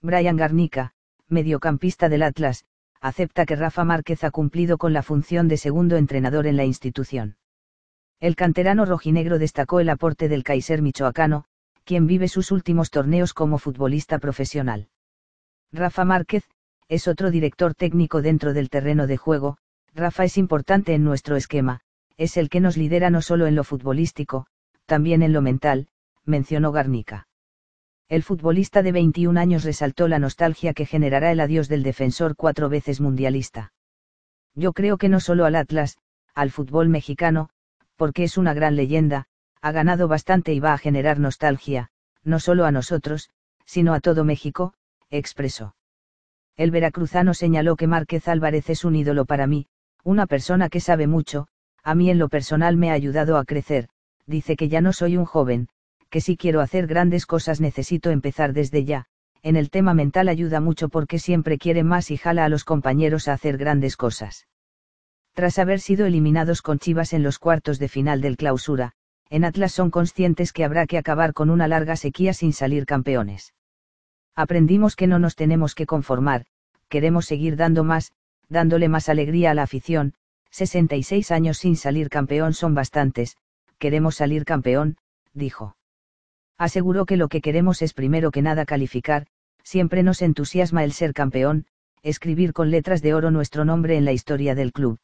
Brian Garnica, mediocampista del Atlas, acepta que Rafa Márquez ha cumplido con la función de segundo entrenador en la institución. El canterano rojinegro destacó el aporte del Kaiser michoacano, quien vive sus últimos torneos como futbolista profesional. Rafa Márquez, es otro director técnico dentro del terreno de juego, Rafa es importante en nuestro esquema, es el que nos lidera no solo en lo futbolístico, también en lo mental, mencionó Garnica el futbolista de 21 años resaltó la nostalgia que generará el adiós del defensor cuatro veces mundialista. Yo creo que no solo al Atlas, al fútbol mexicano, porque es una gran leyenda, ha ganado bastante y va a generar nostalgia, no solo a nosotros, sino a todo México, expresó. El veracruzano señaló que Márquez Álvarez es un ídolo para mí, una persona que sabe mucho, a mí en lo personal me ha ayudado a crecer, dice que ya no soy un joven, que si quiero hacer grandes cosas necesito empezar desde ya, en el tema mental ayuda mucho porque siempre quiere más y jala a los compañeros a hacer grandes cosas. Tras haber sido eliminados con Chivas en los cuartos de final del clausura, en Atlas son conscientes que habrá que acabar con una larga sequía sin salir campeones. Aprendimos que no nos tenemos que conformar, queremos seguir dando más, dándole más alegría a la afición, 66 años sin salir campeón son bastantes, queremos salir campeón, dijo aseguró que lo que queremos es primero que nada calificar, siempre nos entusiasma el ser campeón, escribir con letras de oro nuestro nombre en la historia del club.